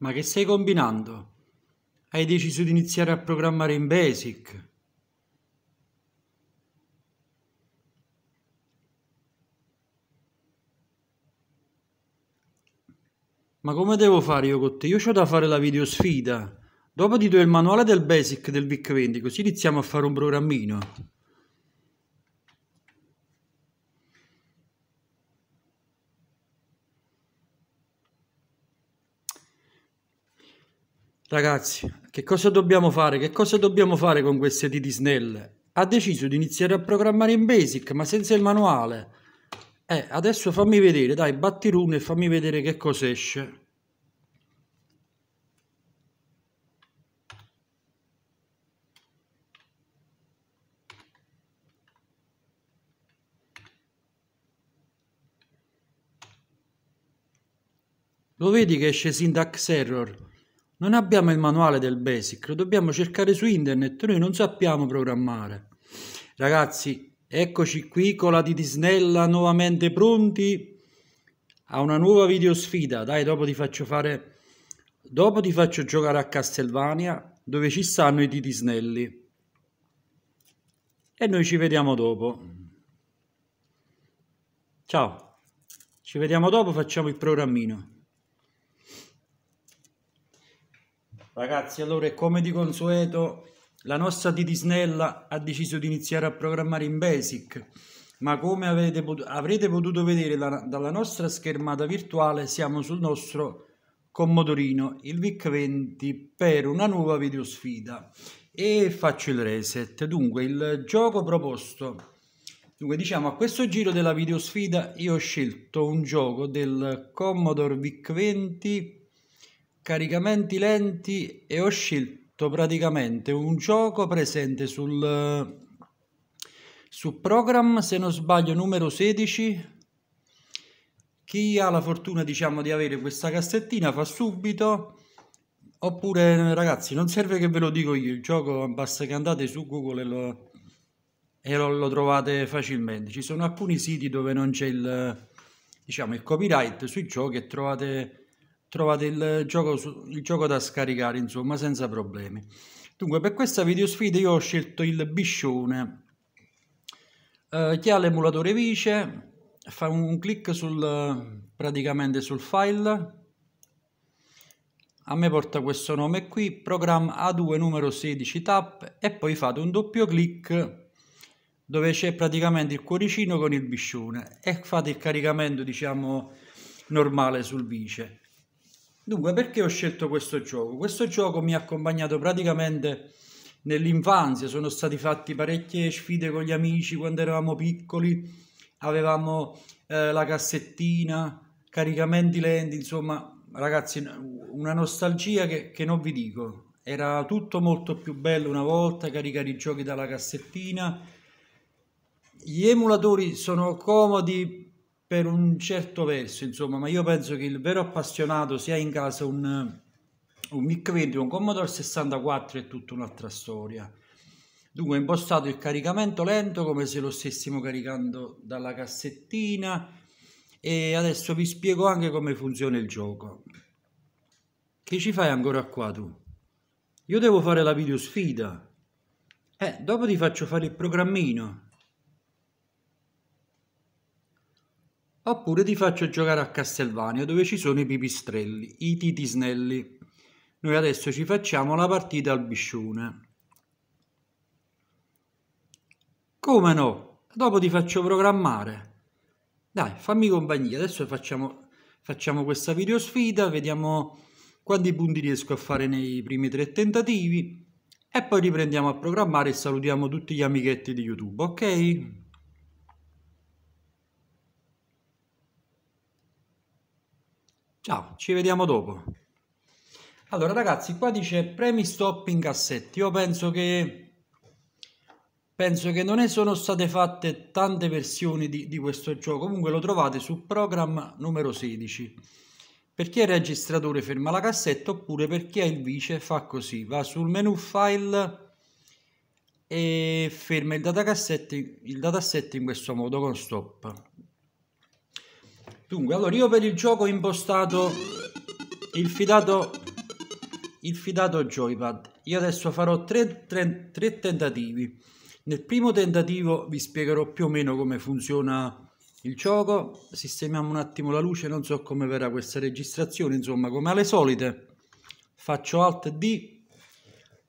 Ma che stai combinando? Hai deciso di iniziare a programmare in Basic? Ma come devo fare io con te? Io ho da fare la videosfida. Dopo ti do il manuale del basic del VIC20, così iniziamo a fare un programmino. Ragazzi, che cosa dobbiamo fare? Che cosa dobbiamo fare con queste diti snelle? Ha deciso di iniziare a programmare in basic, ma senza il manuale. Eh, adesso fammi vedere, dai, batti rune e fammi vedere che cosa esce. Lo vedi che esce syntax error? Non abbiamo il manuale del basic, lo dobbiamo cercare su internet, noi non sappiamo programmare. Ragazzi, eccoci qui con la titisnella nuovamente pronti a una nuova video sfida. Dai, dopo ti faccio fare dopo ti faccio giocare a Castelvania dove ci stanno i titisnelli. E noi ci vediamo dopo. Ciao. Ci vediamo dopo, facciamo il programmino. Ragazzi, allora, come di consueto, la nostra titisnella ha deciso di iniziare a programmare in Basic, ma come pot avrete potuto vedere la, dalla nostra schermata virtuale, siamo sul nostro commodorino, il VIC-20, per una nuova videosfida. E faccio il reset. Dunque, il gioco proposto... Dunque, diciamo, a questo giro della videosfida io ho scelto un gioco del Commodore VIC-20 caricamenti lenti e ho scelto praticamente un gioco presente sul, su program, se non sbaglio numero 16. Chi ha la fortuna diciamo di avere questa cassettina fa subito oppure ragazzi non serve che ve lo dico io il gioco basta che andate su google e lo, e lo, lo trovate facilmente ci sono alcuni siti dove non c'è il diciamo il copyright sui giochi e trovate trovate il gioco, il gioco da scaricare, insomma, senza problemi. Dunque, per questa video sfida io ho scelto il Biscione, eh, che ha l'emulatore Vice, fa un clic sul, praticamente sul file, a me porta questo nome qui, programma A2 numero 16 tap e poi fate un doppio clic dove c'è praticamente il cuoricino con il biscione e fate il caricamento diciamo normale sul vice Dunque, perché ho scelto questo gioco? Questo gioco mi ha accompagnato praticamente nell'infanzia, sono stati fatti parecchie sfide con gli amici quando eravamo piccoli, avevamo eh, la cassettina, caricamenti lenti, insomma, ragazzi, una nostalgia che, che non vi dico. Era tutto molto più bello una volta, caricare i giochi dalla cassettina. Gli emulatori sono comodi per un certo verso, insomma, ma io penso che il vero appassionato sia in casa un, un Mic 20, un Commodore 64 è tutta un'altra storia. Dunque, ho impostato il caricamento lento come se lo stessimo caricando dalla cassettina e adesso vi spiego anche come funziona il gioco. Che ci fai ancora qua tu? Io devo fare la videosfida. Eh, dopo ti faccio fare il programmino. Oppure ti faccio giocare a Castelvania dove ci sono i pipistrelli, i titisnelli. Noi adesso ci facciamo la partita al biscione. Come no? Dopo ti faccio programmare. Dai, fammi compagnia. Adesso facciamo, facciamo questa videosfida, vediamo quanti punti riesco a fare nei primi tre tentativi e poi riprendiamo a programmare e salutiamo tutti gli amichetti di YouTube, ok? Ciao, ci vediamo dopo. Allora ragazzi, qua dice premi stop in cassetti. Io penso che, penso che non ne sono state fatte tante versioni di, di questo gioco. Comunque lo trovate su program numero 16. Per chi è registratore ferma la cassetta oppure per chi è il vice fa così. Va sul menu file e ferma il dataset, il dataset in questo modo con stop. Dunque, allora io per il gioco ho impostato il fidato, il fidato joypad. Io adesso farò tre, tre, tre tentativi. Nel primo tentativo vi spiegherò più o meno come funziona il gioco. Sistemiamo un attimo la luce, non so come verrà questa registrazione, insomma, come alle solite. Faccio Alt D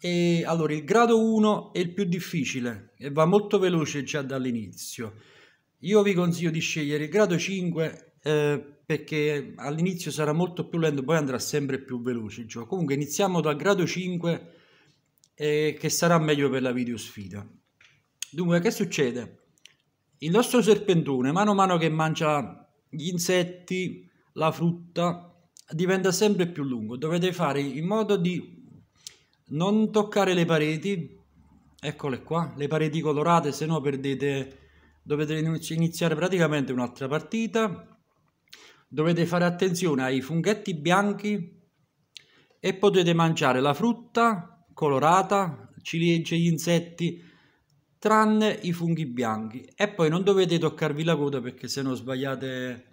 e allora il grado 1 è il più difficile e va molto veloce già dall'inizio. Io vi consiglio di scegliere il grado 5 eh, perché all'inizio sarà molto più lento, poi andrà sempre più veloce il gioco. Comunque iniziamo dal grado 5 eh, che sarà meglio per la videosfida. Dunque, che succede? Il nostro serpentone, mano a mano che mangia gli insetti, la frutta, diventa sempre più lungo. Dovete fare in modo di non toccare le pareti, eccole qua, le pareti colorate, se no perdete, dovete iniziare praticamente un'altra partita dovete fare attenzione ai funghetti bianchi e potete mangiare la frutta colorata, ciliegie, gli insetti, tranne i funghi bianchi. E poi non dovete toccarvi la coda perché se no sbagliate,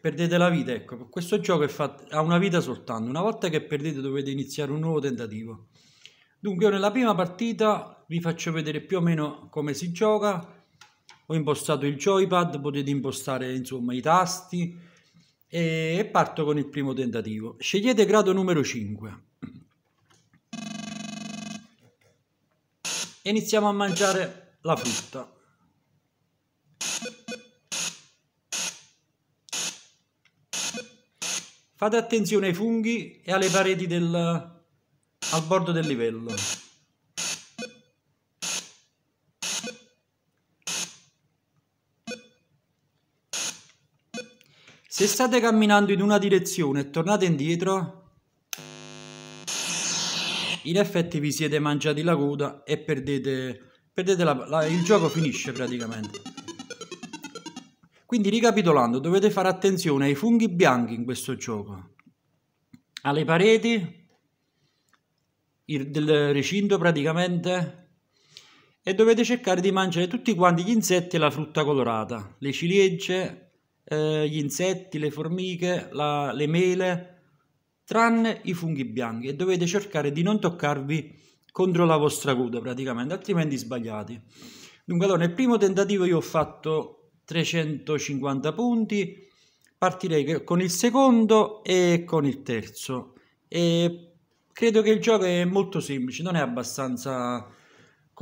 perdete la vita. Ecco, questo gioco fatto, ha una vita soltanto, una volta che perdete dovete iniziare un nuovo tentativo. Dunque io nella prima partita vi faccio vedere più o meno come si gioca, ho impostato il joypad, potete impostare insomma i tasti, e parto con il primo tentativo. Scegliete grado numero 5. E iniziamo a mangiare la frutta. Fate attenzione ai funghi e alle pareti del, al bordo del livello. Se state camminando in una direzione e tornate indietro, in effetti vi siete mangiati la coda e perdete, perdete la, la, il gioco finisce praticamente. Quindi ricapitolando, dovete fare attenzione ai funghi bianchi in questo gioco, alle pareti il, del recinto praticamente e dovete cercare di mangiare tutti quanti gli insetti e la frutta colorata, le ciliegie, eh, gli insetti, le formiche, la, le mele, tranne i funghi bianchi e dovete cercare di non toccarvi contro la vostra coda praticamente, altrimenti sbagliate. Dunque allora nel primo tentativo io ho fatto 350 punti, partirei con il secondo e con il terzo e credo che il gioco è molto semplice, non è abbastanza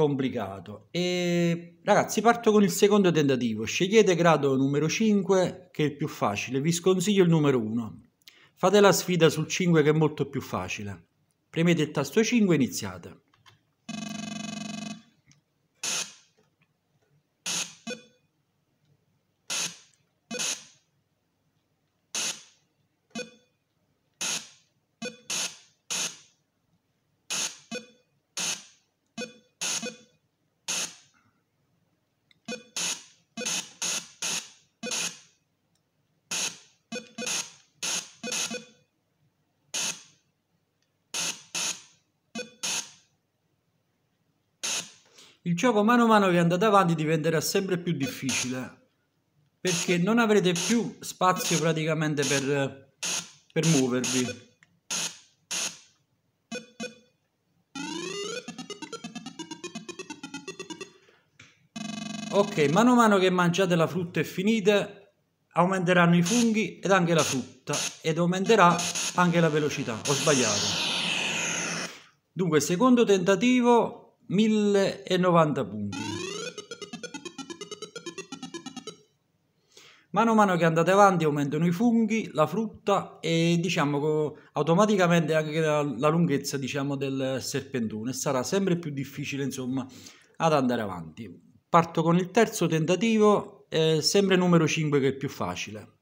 complicato. E ragazzi, parto con il secondo tentativo. Scegliete grado numero 5 che è il più facile. Vi sconsiglio il numero 1. Fate la sfida sul 5 che è molto più facile. Premete il tasto 5 e iniziate. il gioco mano a mano che andate avanti diventerà sempre più difficile perché non avrete più spazio praticamente per, per muovervi. Ok, mano a mano che mangiate la frutta e finite, aumenteranno i funghi ed anche la frutta, ed aumenterà anche la velocità. Ho sbagliato. Dunque, secondo tentativo, 1090 punti. Mano a mano che andate avanti aumentano i funghi, la frutta e diciamo automaticamente anche la, la lunghezza diciamo, del serpentone. Sarà sempre più difficile insomma ad andare avanti. Parto con il terzo tentativo, eh, sempre numero 5 che è più facile.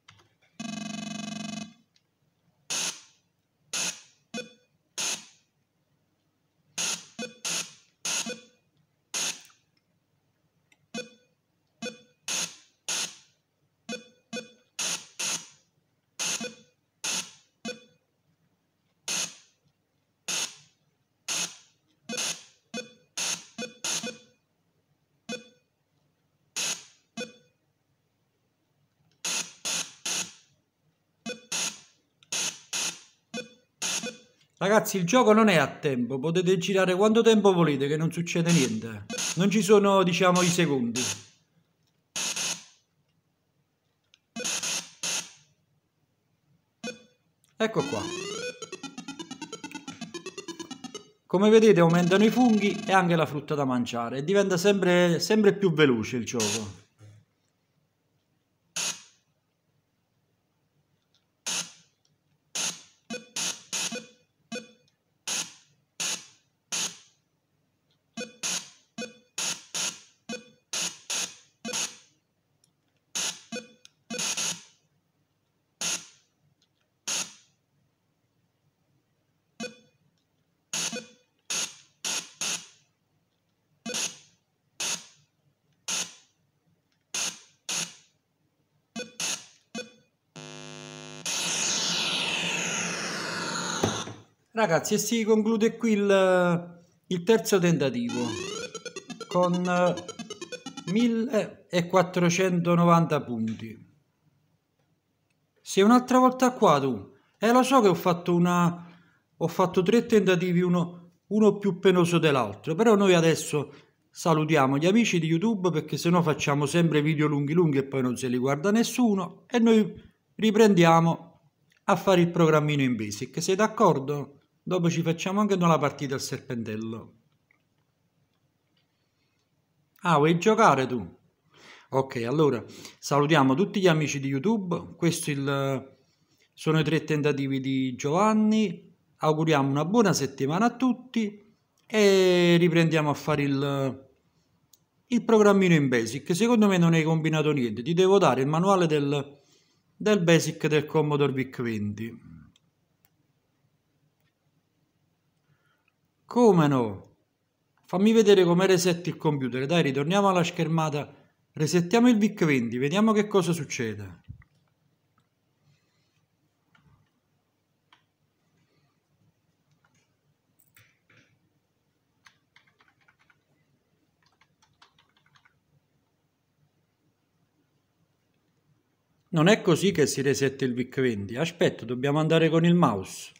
Ragazzi, il gioco non è a tempo, potete girare quanto tempo volete che non succede niente. Non ci sono, diciamo, i secondi. Ecco qua. Come vedete aumentano i funghi e anche la frutta da mangiare e diventa sempre, sempre più veloce il gioco. Ragazzi, e si conclude qui il, eh, il terzo tentativo con 1490 eh, eh, punti. Sei un'altra volta qua tu. Eh, lo so che ho fatto una... Ho fatto tre tentativi, uno, uno più penoso dell'altro, però noi adesso salutiamo gli amici di YouTube perché sennò facciamo sempre video lunghi lunghi e poi non se li guarda nessuno e noi riprendiamo a fare il programmino in basic. Sei d'accordo? Dopo ci facciamo anche una partita al serpentello. Ah, vuoi giocare tu? Ok, allora salutiamo tutti gli amici di YouTube. Questo il, sono i tre tentativi di Giovanni. Auguriamo una buona settimana a tutti e riprendiamo a fare il, il programmino in Basic. Secondo me non hai combinato niente. Ti devo dare il manuale del, del Basic del Commodore VIC 20. Come no? Fammi vedere come resetti il computer. Dai, ritorniamo alla schermata. Resettiamo il VIC20, vediamo che cosa succede. Non è così che si resetta il VIC20. Aspetta, dobbiamo andare con il mouse.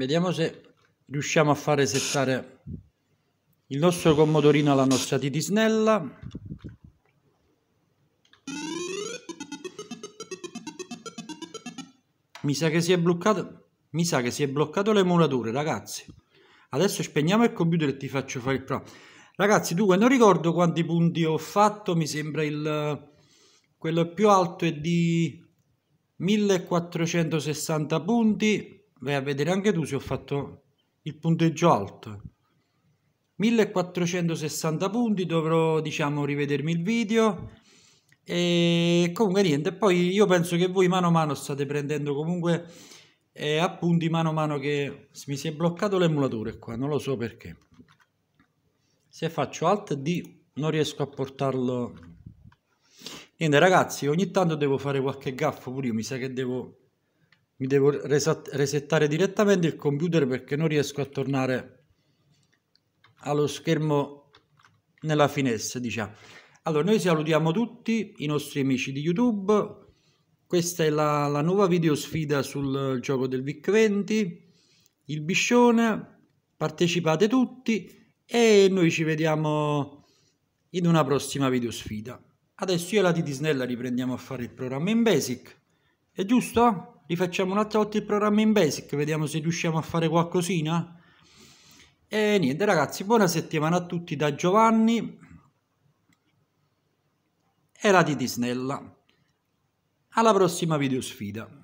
Vediamo se riusciamo a fare settare il nostro commodorino alla nostra titisnella. Mi sa che si è bloccato, mi sa che si è bloccato l'emulatore, ragazzi. Adesso spegniamo il computer e ti faccio fare il pro. Ragazzi, dunque, non ricordo quanti punti ho fatto, mi sembra il quello più alto è di 1460 punti vai a vedere anche tu se ho fatto il punteggio alto. 1460 punti, dovrò diciamo rivedermi il video e comunque niente, poi io penso che voi mano a mano state prendendo comunque eh, appunti mano a mano che mi si è bloccato l'emulatore qua, non lo so perché. Se faccio Alt D non riesco a portarlo. Niente ragazzi, ogni tanto devo fare qualche gaffo pure io, mi sa che devo mi devo resettare direttamente il computer perché non riesco a tornare allo schermo nella finestra diciamo allora noi salutiamo tutti i nostri amici di youtube questa è la, la nuova video sfida sul gioco del vic 20 il biscione partecipate tutti e noi ci vediamo in una prossima video sfida adesso io e la titisnella riprendiamo a fare il programma in basic è giusto? rifacciamo un'altra volta il programma in basic, vediamo se riusciamo a fare qualcosina. E niente ragazzi, buona settimana a tutti da Giovanni e la di Disnella. Alla prossima video sfida.